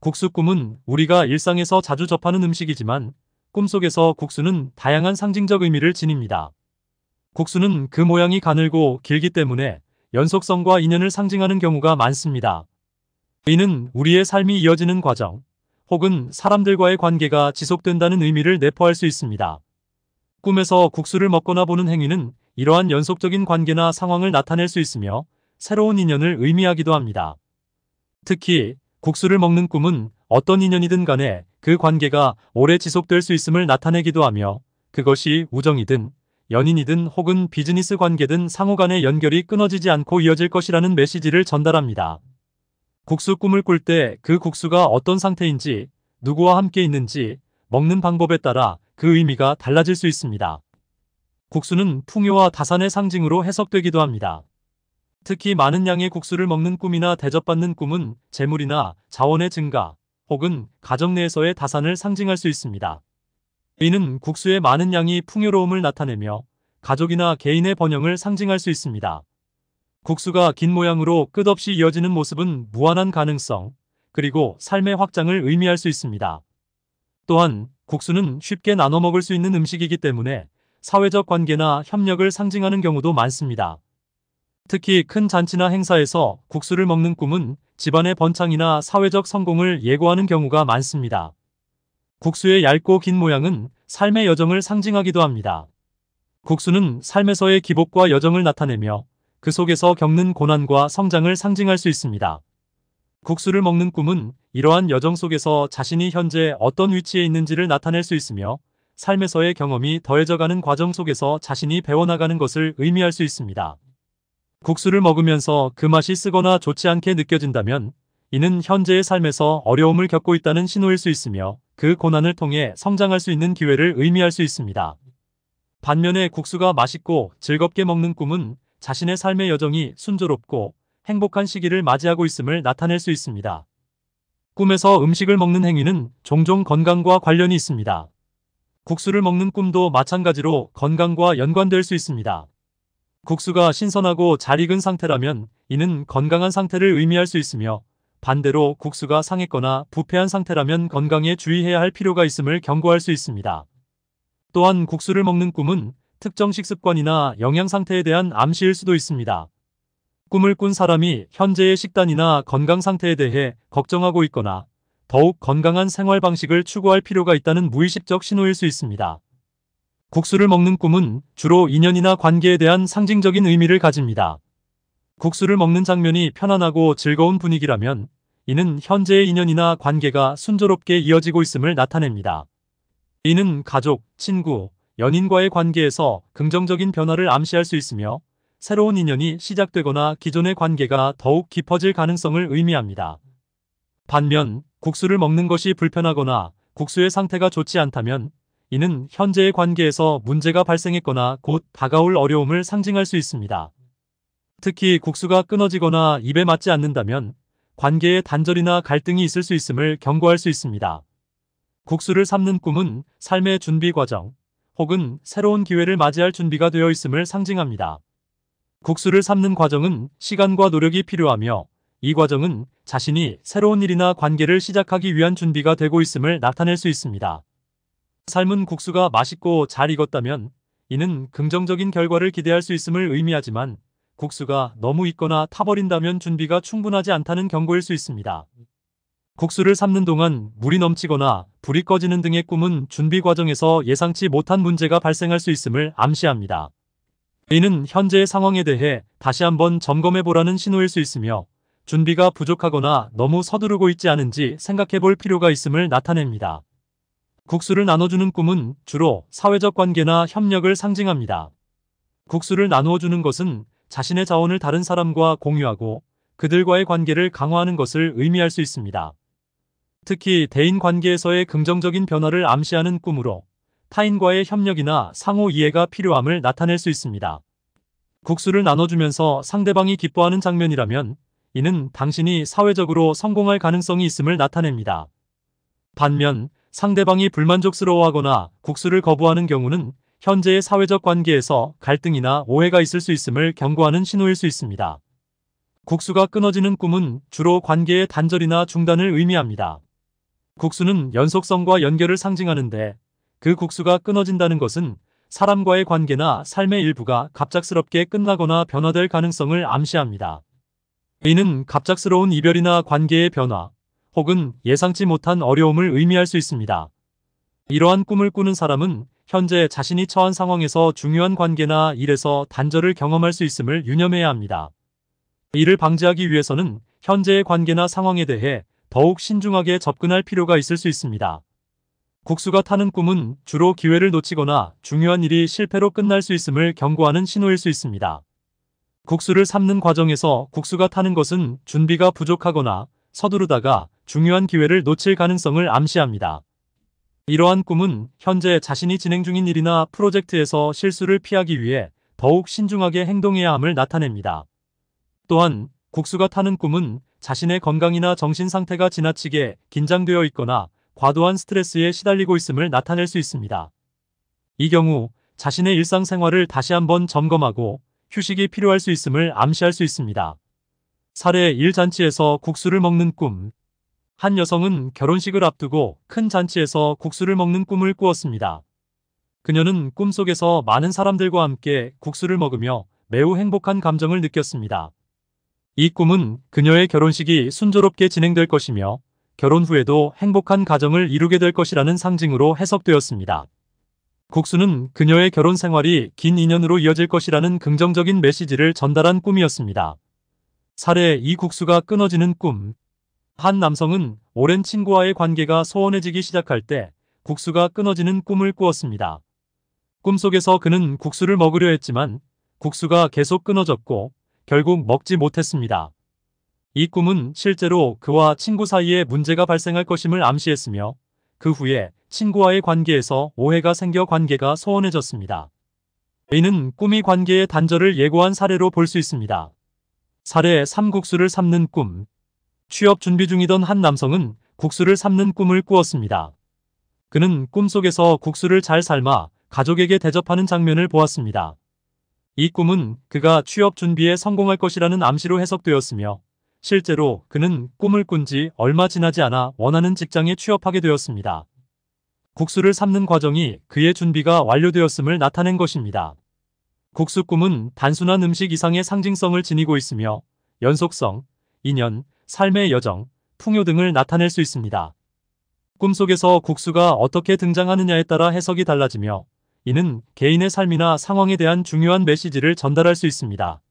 국수꿈은 우리가 일상에서 자주 접하는 음식이지만 꿈속에서 국수는 다양한 상징적 의미를 지닙니다. 국수는 그 모양이 가늘고 길기 때문에 연속성과 인연을 상징하는 경우가 많습니다. 이는 우리의 삶이 이어지는 과정 혹은 사람들과의 관계가 지속된다는 의미를 내포할 수 있습니다. 꿈에서 국수를 먹거나 보는 행위는 이러한 연속적인 관계나 상황을 나타낼 수 있으며 새로운 인연을 의미하기도 합니다. 특히 국수를 먹는 꿈은 어떤 인연이든 간에 그 관계가 오래 지속될 수 있음을 나타내기도 하며 그것이 우정이든 연인이든 혹은 비즈니스 관계든 상호 간의 연결이 끊어지지 않고 이어질 것이라는 메시지를 전달합니다. 국수 꿈을 꿀 때 그 국수가 어떤 상태인지 누구와 함께 있는지 먹는 방법에 따라 그 의미가 달라질 수 있습니다. 국수는 풍요와 다산의 상징으로 해석되기도 합니다. 특히 많은 양의 국수를 먹는 꿈이나 대접받는 꿈은 재물이나 자원의 증가 혹은 가정 내에서의 다산을 상징할 수 있습니다. 이는 국수의 많은 양이 풍요로움을 나타내며 가족이나 개인의 번영을 상징할 수 있습니다. 국수가 긴 모양으로 끝없이 이어지는 모습은 무한한 가능성, 그리고 삶의 확장을 의미할 수 있습니다. 또한 국수는 쉽게 나눠 먹을 수 있는 음식이기 때문에 사회적 관계나 협력을 상징하는 경우도 많습니다. 특히 큰 잔치나 행사에서 국수를 먹는 꿈은 집안의 번창이나 사회적 성공을 예고하는 경우가 많습니다. 국수의 얇고 긴 모양은 삶의 여정을 상징하기도 합니다. 국수는 삶에서의 기복과 여정을 나타내며 그 속에서 겪는 고난과 성장을 상징할 수 있습니다. 국수를 먹는 꿈은 이러한 여정 속에서 자신이 현재 어떤 위치에 있는지를 나타낼 수 있으며 삶에서의 경험이 더해져가는 과정 속에서 자신이 배워나가는 것을 의미할 수 있습니다. 국수를 먹으면서 그 맛이 쓰거나 좋지 않게 느껴진다면 이는 현재의 삶에서 어려움을 겪고 있다는 신호일 수 있으며 그 고난을 통해 성장할 수 있는 기회를 의미할 수 있습니다. 반면에 국수가 맛있고 즐겁게 먹는 꿈은 자신의 삶의 여정이 순조롭고 행복한 시기를 맞이하고 있음을 나타낼 수 있습니다. 꿈에서 음식을 먹는 행위는 종종 건강과 관련이 있습니다. 국수를 먹는 꿈도 마찬가지로 건강과 연관될 수 있습니다. 국수가 신선하고 잘 익은 상태라면 이는 건강한 상태를 의미할 수 있으며 반대로 국수가 상했거나 부패한 상태라면 건강에 주의해야 할 필요가 있음을 경고할 수 있습니다. 또한 국수를 먹는 꿈은 특정 식습관이나 영양 상태에 대한 암시일 수도 있습니다. 꿈을 꾼 사람이 현재의 식단이나 건강 상태에 대해 걱정하고 있거나 더욱 건강한 생활 방식을 추구할 필요가 있다는 무의식적 신호일 수 있습니다. 국수를 먹는 꿈은 주로 인연이나 관계에 대한 상징적인 의미를 가집니다. 국수를 먹는 장면이 편안하고 즐거운 분위기라면 이는 현재의 인연이나 관계가 순조롭게 이어지고 있음을 나타냅니다. 이는 가족, 친구, 연인과의 관계에서 긍정적인 변화를 암시할 수 있으며 새로운 인연이 시작되거나 기존의 관계가 더욱 깊어질 가능성을 의미합니다. 반면 국수를 먹는 것이 불편하거나 국수의 상태가 좋지 않다면 이는 현재의 관계에서 문제가 발생했거나 곧 다가올 어려움을 상징할 수 있습니다. 특히 국수가 끊어지거나 입에 맞지 않는다면 관계에 단절이나 갈등이 있을 수 있음을 경고할 수 있습니다. 국수를 삶는 꿈은 삶의 준비 과정 혹은 새로운 기회를 맞이할 준비가 되어 있음을 상징합니다. 국수를 삶는 과정은 시간과 노력이 필요하며 이 과정은 자신이 새로운 일이나 관계를 시작하기 위한 준비가 되고 있음을 나타낼 수 있습니다. 삶은 국수가 맛있고 잘 익었다면 이는 긍정적인 결과를 기대할 수 있음을 의미하지만 국수가 너무 익거나 타버린다면 준비가 충분하지 않다는 경고일 수 있습니다. 국수를 삶는 동안 물이 넘치거나 불이 꺼지는 등의 꿈은 준비 과정에서 예상치 못한 문제가 발생할 수 있음을 암시합니다. 이는 현재의 상황에 대해 다시 한번 점검해보라는 신호일 수 있으며 준비가 부족하거나 너무 서두르고 있지 않은지 생각해볼 필요가 있음을 나타냅니다. 국수를 나눠주는 꿈은 주로 사회적 관계나 협력을 상징합니다. 국수를 나누어주는 것은 자신의 자원을 다른 사람과 공유하고 그들과의 관계를 강화하는 것을 의미할 수 있습니다. 특히 대인 관계에서의 긍정적인 변화를 암시하는 꿈으로 타인과의 협력이나 상호 이해가 필요함을 나타낼 수 있습니다. 국수를 나눠주면서 상대방이 기뻐하는 장면이라면 이는 당신이 사회적으로 성공할 가능성이 있음을 나타냅니다. 반면 상대방이 불만족스러워하거나 국수를 거부하는 경우는 현재의 사회적 관계에서 갈등이나 오해가 있을 수 있음을 경고하는 신호일 수 있습니다. 국수가 끊어지는 꿈은 주로 관계의 단절이나 중단을 의미합니다. 국수는 연속성과 연결을 상징하는데 그 국수가 끊어진다는 것은 사람과의 관계나 삶의 일부가 갑작스럽게 끝나거나 변화될 가능성을 암시합니다. 이는 갑작스러운 이별이나 관계의 변화, 혹은 예상치 못한 어려움을 의미할 수 있습니다. 이러한 꿈을 꾸는 사람은 현재 자신이 처한 상황에서 중요한 관계나 일에서 단절을 경험할 수 있음을 유념해야 합니다. 이를 방지하기 위해서는 현재의 관계나 상황에 대해 더욱 신중하게 접근할 필요가 있을 수 있습니다. 국수가 타는 꿈은 주로 기회를 놓치거나 중요한 일이 실패로 끝날 수 있음을 경고하는 신호일 수 있습니다. 국수를 삶는 과정에서 국수가 타는 것은 준비가 부족하거나 서두르다가 중요한 기회를 놓칠 가능성을 암시합니다. 이러한 꿈은 현재 자신이 진행 중인 일이나 프로젝트에서 실수를 피하기 위해 더욱 신중하게 행동해야 함을 나타냅니다. 또한 국수가 타는 꿈은 자신의 건강이나 정신 상태가 지나치게 긴장되어 있거나 과도한 스트레스에 시달리고 있음을 나타낼 수 있습니다. 이 경우 자신의 일상생활을 다시 한번 점검하고 휴식이 필요할 수 있음을 암시할 수 있습니다. 사례 1잔치에서 국수를 먹는 꿈한 여성은 결혼식을 앞두고 큰 잔치에서 국수를 먹는 꿈을 꾸었습니다. 그녀는 꿈속에서 많은 사람들과 함께 국수를 먹으며 매우 행복한 감정을 느꼈습니다. 이 꿈은 그녀의 결혼식이 순조롭게 진행될 것이며 결혼 후에도 행복한 가정을 이루게 될 것이라는 상징으로 해석되었습니다. 국수는 그녀의 결혼 생활이 긴 인연으로 이어질 것이라는 긍정적인 메시지를 전달한 꿈이었습니다. 사례 이 국수가 끊어지는 꿈한 남성은 오랜 친구와의 관계가 소원해지기 시작할 때 국수가 끊어지는 꿈을 꾸었습니다. 꿈속에서 그는 국수를 먹으려 했지만 국수가 계속 끊어졌고 결국 먹지 못했습니다. 이 꿈은 실제로 그와 친구 사이에 문제가 발생할 것임을 암시했으며 그 후에 친구와의 관계에서 오해가 생겨 관계가 소원해졌습니다. A는 꿈이 관계의 단절을 예고한 사례로 볼 수 있습니다. 사례 3국수를 삶는 꿈 취업 준비 중이던 한 남성은 국수를 삶는 꿈을 꾸었습니다. 그는 꿈속에서 국수를 잘 삶아 가족에게 대접하는 장면을 보았습니다. 이 꿈은 그가 취업 준비에 성공할 것이라는 암시로 해석되었으며 실제로 그는 꿈을 꾼 지 얼마 지나지 않아 원하는 직장에 취업하게 되었습니다. 국수를 삶는 과정이 그의 준비가 완료되었음을 나타낸 것입니다. 국수 꿈은 단순한 음식 이상의 상징성을 지니고 있으며 연속성, 인연, 삶의 여정, 풍요 등을 나타낼 수 있습니다. 꿈속에서 국수가 어떻게 등장하느냐에 따라 해석이 달라지며 이는 개인의 삶이나 상황에 대한 중요한 메시지를 전달할 수 있습니다.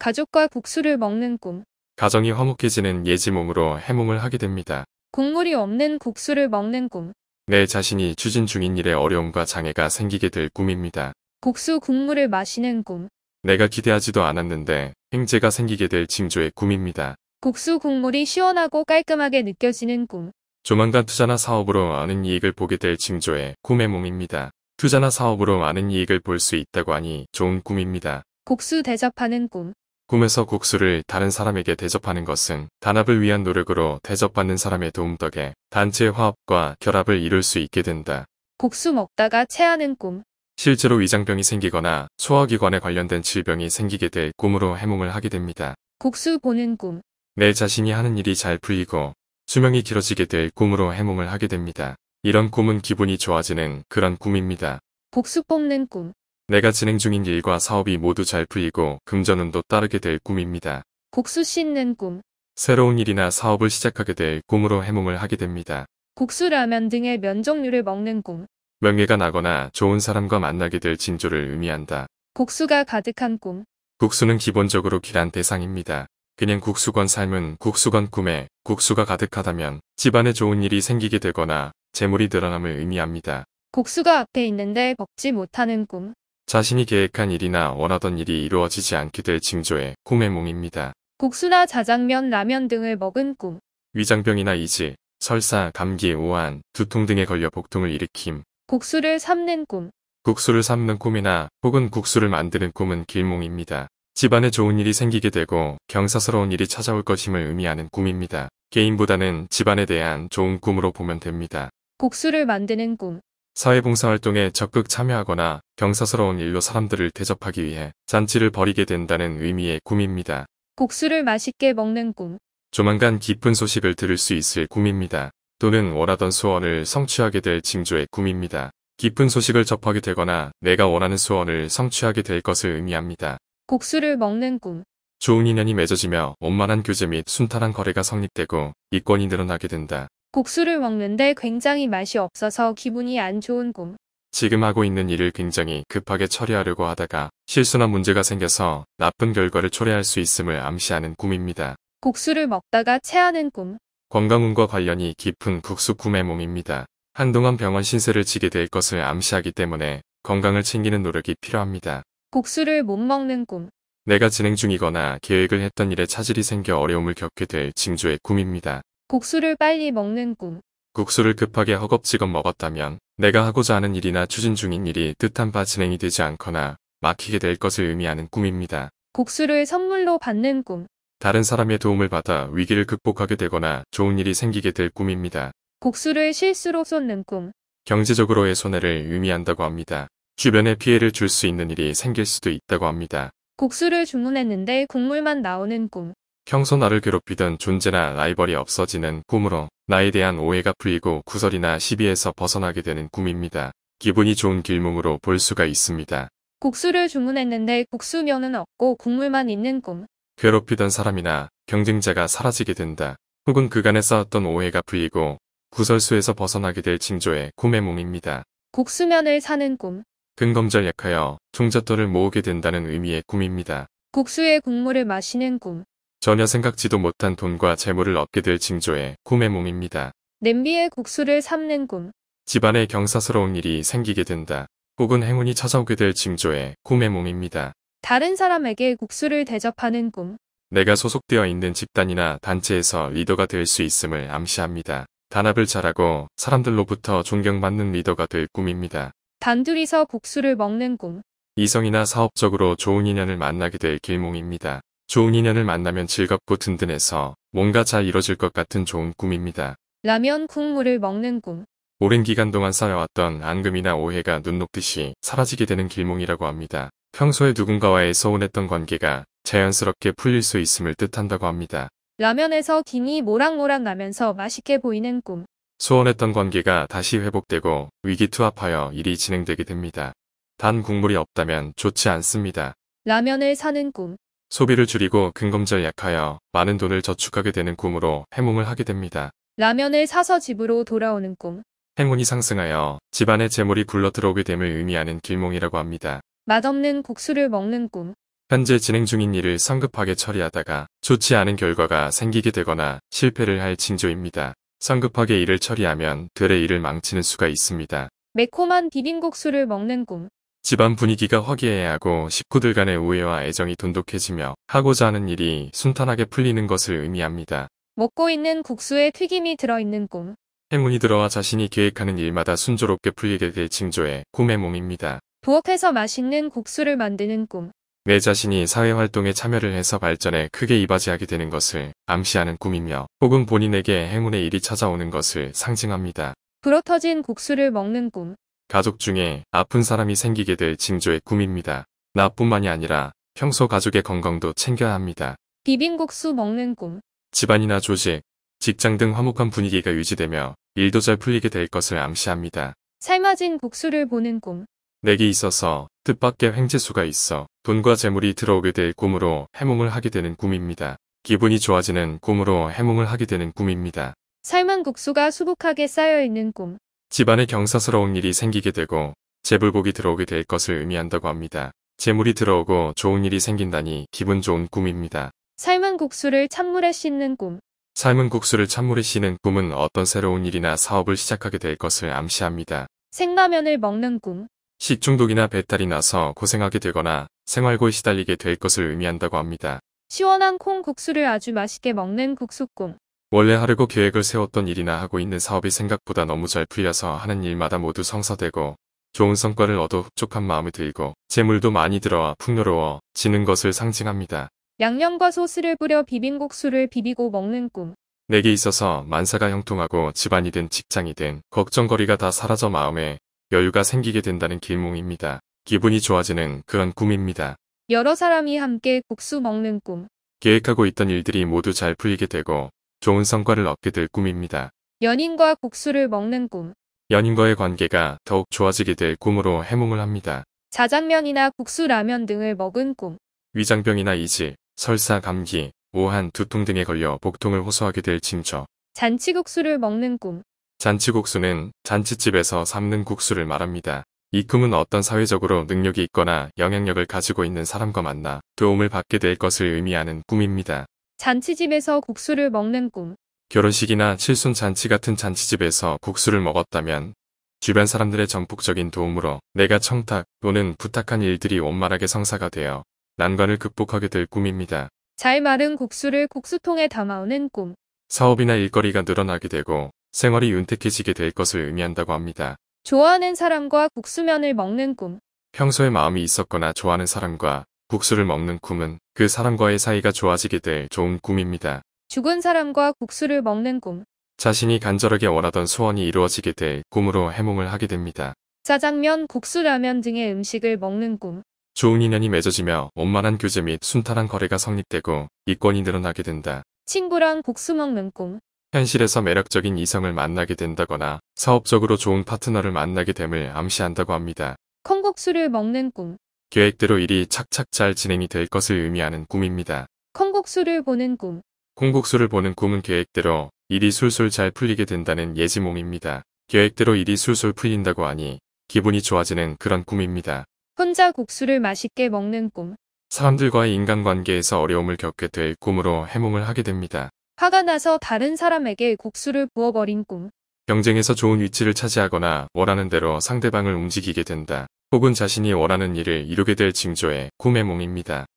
가족과 국수를 먹는 꿈. 가정이 허목해지는 예지 몸으로 해몽을 하게 됩니다. 국물이 없는 국수를 먹는 꿈. 내 자신이 추진 중인 일의 어려움과 장애가 생기게 될 꿈입니다. 국수 국물을 마시는 꿈. 내가 기대하지도 않았는데 행재가 생기게 될 징조의 꿈입니다. 국수 국물이 시원하고 깔끔하게 느껴지는 꿈. 조만간 투자나 사업으로 많은 이익을 보게 될 징조의 꿈의 몸입니다. 투자나 사업으로 많은 이익을 볼 수 있다고 하니 좋은 꿈입니다. 국수 대접하는 꿈. 꿈에서 국수를 다른 사람에게 대접하는 것은 단합을 위한 노력으로 대접받는 사람의 도움 덕에 단체의 화합과 결합을 이룰 수 있게 된다. 국수 먹다가 체하는 꿈. 실제로 위장병이 생기거나 소화기관에 관련된 질병이 생기게 될 꿈으로 해몽을 하게 됩니다. 국수 보는 꿈. 내 자신이 하는 일이 잘 풀리고 수명이 길어지게 될 꿈으로 해몽을 하게 됩니다. 이런 꿈은 기분이 좋아지는 그런 꿈입니다. 복수 뽑는 꿈. 내가 진행 중인 일과 사업이 모두 잘 풀리고 금전운도 따르게 될 꿈입니다. 복수 씻는 꿈. 새로운 일이나 사업을 시작하게 될 꿈으로 해몽을 하게 됩니다. 복수 라면 등의 면종류를 먹는 꿈. 명예가 나거나 좋은 사람과 만나게 될진조를 의미한다. 복수가 가득한 꿈. 국수는 기본적으로 귀한 대상입니다. 그냥 국수건 삶은 국수건 꿈에 국수가 가득하다면 집안에 좋은 일이 생기게 되거나 재물이 늘어남을 의미합니다. 국수가 앞에 있는데 먹지 못하는 꿈. 자신이 계획한 일이나 원하던 일이 이루어지지 않게 될 징조의 꿈의 몽입니다. 국수나 자장면, 라면 등을 먹은 꿈. 위장병이나 이지 설사, 감기, 오한, 두통 등에 걸려 복통을 일으킴. 국수를 삶는 꿈. 국수를 삶는 꿈이나 혹은 국수를 만드는 꿈은 길몽입니다. 집안에 좋은 일이 생기게 되고 경사스러운 일이 찾아올 것임을 의미하는 꿈입니다. 개인보다는 집안에 대한 좋은 꿈으로 보면 됩니다. 국수를 만드는 꿈 사회봉사활동에 적극 참여하거나 경사스러운 일로 사람들을 대접하기 위해 잔치를 벌이게 된다는 의미의 꿈입니다. 국수를 맛있게 먹는 꿈 조만간 기쁜 소식을 들을 수 있을 꿈입니다. 또는 원하던 소원을 성취하게 될 징조의 꿈입니다. 기쁜 소식을 접하게 되거나 내가 원하는 소원을 성취하게 될 것을 의미합니다. 국수를 먹는 꿈. 좋은 인연이 맺어지며 원만한 교제 및 순탄한 거래가 성립되고 이권이 늘어나게 된다. 국수를 먹는데 굉장히 맛이 없어서 기분이 안 좋은 꿈. 지금 하고 있는 일을 굉장히 급하게 처리하려고 하다가 실수나 문제가 생겨서 나쁜 결과를 초래할 수 있음을 암시하는 꿈입니다. 국수를 먹다가 체하는 꿈. 건강운과 관련이 깊은 국수 꿈의 몸입니다. 한동안 병원 신세를 지게 될 것을 암시하기 때문에 건강을 챙기는 노력이 필요합니다. 국수를못 먹는 꿈. 내가 진행 중이거나 계획을 했던 일에 차질이 생겨 어려움을 겪게 될 징조의 꿈입니다. 국수를 빨리 먹는 꿈. 국수를 급하게 허겁지겁 먹었다면 내가 하고자 하는 일이나 추진 중인 일이 뜻한 바 진행이 되지 않거나 막히게 될 것을 의미하는 꿈입니다. 국수를 선물로 받는 꿈. 다른 사람의 도움을 받아 위기를 극복하게 되거나 좋은 일이 생기게 될 꿈입니다. 국수를 실수로 쏟는 꿈. 경제적으로의 손해를 의미한다고 합니다. 주변에 피해를 줄 수 있는 일이 생길 수도 있다고 합니다. 국수를 주문했는데 국물만 나오는 꿈. 평소 나를 괴롭히던 존재나 라이벌이 없어지는 꿈으로 나에 대한 오해가 풀리고 구설이나 시비에서 벗어나게 되는 꿈입니다. 기분이 좋은 길몽으로 볼 수가 있습니다. 국수를 주문했는데 국수면은 없고 국물만 있는 꿈. 괴롭히던 사람이나 경쟁자가 사라지게 된다. 혹은 그간에 쌓았던 오해가 풀리고 구설수에서 벗어나게 될 징조의 꿈의 몸입니다. 국수면을 사는 꿈. 근검절 약하여 종잣돈을 모으게 된다는 의미의 꿈입니다. 국수의 국물을 마시는 꿈. 전혀 생각지도 못한 돈과 재물을 얻게 될 징조의 꿈의 몸입니다. 냄비에 국수를 삶는 꿈. 집안에 경사스러운 일이 생기게 된다. 혹은 행운이 찾아오게 될 징조의 꿈의 몸입니다. 다른 사람에게 국수를 대접하는 꿈. 내가 소속되어 있는 집단이나 단체에서 리더가 될 수 있음을 암시합니다. 단합을 잘하고 사람들로부터 존경받는 리더가 될 꿈입니다. 단둘이서 국수를 먹는 꿈. 이성이나 사업적으로 좋은 인연을 만나게 될 길몽입니다. 좋은 인연을 만나면 즐겁고 든든해서 뭔가 잘 이뤄질 것 같은 좋은 꿈입니다. 라면 국물을 먹는 꿈. 오랜 기간 동안 쌓여왔던 앙금이나 오해가 눈 녹듯이 사라지게 되는 길몽이라고 합니다. 평소에 누군가와의 서운했던 관계가 자연스럽게 풀릴 수 있음을 뜻한다고 합니다. 라면에서 김이 모락모락 나면서 맛있게 보이는 꿈. 소원했던 관계가 다시 회복되고 위기투합하여 일이 진행되게 됩니다. 단 국물이 없다면 좋지 않습니다. 라면을 사는 꿈. 소비를 줄이고 근검절 약하여 많은 돈을 저축하게 되는 꿈으로 해몽을 하게 됩니다. 라면을 사서 집으로 돌아오는 꿈. 행운이 상승하여 집안의 재물이 굴러 들어오게 됨을 의미하는 길몽이라고 합니다. 맛없는 국수를 먹는 꿈. 현재 진행 중인 일을 성급하게 처리하다가 좋지 않은 결과가 생기게 되거나 실패를 할 징조입니다. 성급하게 일을 처리하면 들의 일을 망치는 수가 있습니다. 매콤한 비빔국수를 먹는 꿈. 집안 분위기가 화기애애하고 식구들 간의 우애와 애정이 돈독해지며 하고자 하는 일이 순탄하게 풀리는 것을 의미합니다. 먹고 있는 국수에 튀김이 들어있는 꿈. 행운이 들어와 자신이 계획하는 일마다 순조롭게 풀리게 될 징조의 꿈의 몸입니다. 부엌에서 맛있는 국수를 만드는 꿈. 내 자신이 사회활동에 참여를 해서 발전에 크게 이바지하게 되는 것을 암시하는 꿈이며 혹은 본인에게 행운의 일이 찾아오는 것을 상징합니다. 불어터진 국수를 먹는 꿈 가족 중에 아픈 사람이 생기게 될 징조의 꿈입니다. 나뿐만이 아니라 평소 가족의 건강도 챙겨야 합니다. 비빔국수 먹는 꿈 집안이나 조직, 직장 등 화목한 분위기가 유지되며 일도 잘 풀리게 될 것을 암시합니다. 삶아진 국수를 보는 꿈 내게 있어서 뜻밖의 횡재수가 있어 돈과 재물이 들어오게 될 꿈으로 해몽을 하게 되는 꿈입니다. 기분이 좋아지는 꿈으로 해몽을 하게 되는 꿈입니다. 삶은 국수가 수북하게 쌓여있는 꿈. 집안에 경사스러운 일이 생기게 되고 재불복이 들어오게 될 것을 의미한다고 합니다. 재물이 들어오고 좋은 일이 생긴다니 기분 좋은 꿈입니다. 삶은 국수를 찬물에 씻는 꿈. 삶은 국수를 찬물에 씻는 꿈은 어떤 새로운 일이나 사업을 시작하게 될 것을 암시합니다. 생라면을 먹는 꿈. 식중독이나 배탈이 나서 고생하게 되거나 생활고에 시달리게 될 것을 의미한다고 합니다. 시원한 콩 국수를 아주 맛있게 먹는 국수꿈 원래 하려고 계획을 세웠던 일이나 하고 있는 사업이 생각보다 너무 잘 풀려서 하는 일마다 모두 성사되고 좋은 성과를 얻어 흡족한 마음이 들고 재물도 많이 들어와 풍요로워 지는 것을 상징합니다. 양념과 소스를 뿌려 비빔국수를 비비고 먹는 꿈. 내게 있어서 만사가 형통하고 집안이든 직장이든 걱정거리가 다 사라져 마음에 여유가 생기게 된다는 길몽입니다. 기분이 좋아지는 그런 꿈입니다. 여러 사람이 함께 국수 먹는 꿈. 계획하고 있던 일들이 모두 잘 풀리게 되고 좋은 성과를 얻게 될 꿈입니다. 연인과 국수를 먹는 꿈. 연인과의 관계가 더욱 좋아지게 될 꿈으로 해몽을 합니다. 자장면이나 국수 라면 등을 먹은 꿈. 위장병이나 이지 설사 감기, 오한, 두통 등에 걸려 복통을 호소하게 될 징조. 잔치국수를 먹는 꿈. 잔치국수는 잔치집에서 삶는 국수를 말합니다. 이 꿈은 어떤 사회적으로 능력이 있거나 영향력을 가지고 있는 사람과 만나 도움을 받게 될 것을 의미하는 꿈입니다. 잔치집에서 국수를 먹는 꿈 결혼식이나 칠순 잔치 같은 잔치집에서 국수를 먹었다면 주변 사람들의 전폭적인 도움으로 내가 청탁 또는 부탁한 일들이 원만하게 성사가 되어 난관을 극복하게 될 꿈입니다. 잘 마른 국수를 국수통에 담아오는 꿈 사업이나 일거리가 늘어나게 되고 생활이 윤택해지게 될 것을 의미한다고 합니다. 좋아하는 사람과 국수면을 먹는 꿈. 평소에 마음이 있었거나 좋아하는 사람과 국수를 먹는 꿈은 그 사람과의 사이가 좋아지게 될 좋은 꿈입니다. 죽은 사람과 국수를 먹는 꿈. 자신이 간절하게 원하던 소원이 이루어지게 될 꿈으로 해몽을 하게 됩니다. 짜장면, 국수, 라면 등의 음식을 먹는 꿈. 좋은 인연이 맺어지며 원만한 교제 및 순탄한 거래가 성립되고 이권이 늘어나게 된다. 친구랑 국수 먹는 꿈. 현실에서 매력적인 이성을 만나게 된다거나 사업적으로 좋은 파트너를 만나게 됨을 암시한다고 합니다. 콩국수를 먹는 꿈 계획대로 일이 착착 잘 진행이 될 것을 의미하는 꿈입니다. 콩국수를 보는 꿈 콩국수를 보는 꿈은 계획대로 일이 술술 잘 풀리게 된다는 예지몽입니다. 계획대로 일이 술술 풀린다고 하니 기분이 좋아지는 그런 꿈입니다. 혼자 국수를 맛있게 먹는 꿈 사람들과의 인간관계에서 어려움을 겪게 될 꿈으로 해몽을 하게 됩니다. 화가 나서 다른 사람에게 국수를 부어버린 꿈. 경쟁에서 좋은 위치를 차지하거나 원하는 대로 상대방을 움직이게 된다. 혹은 자신이 원하는 일을 이루게 될 징조의 꿈의 몸입니다.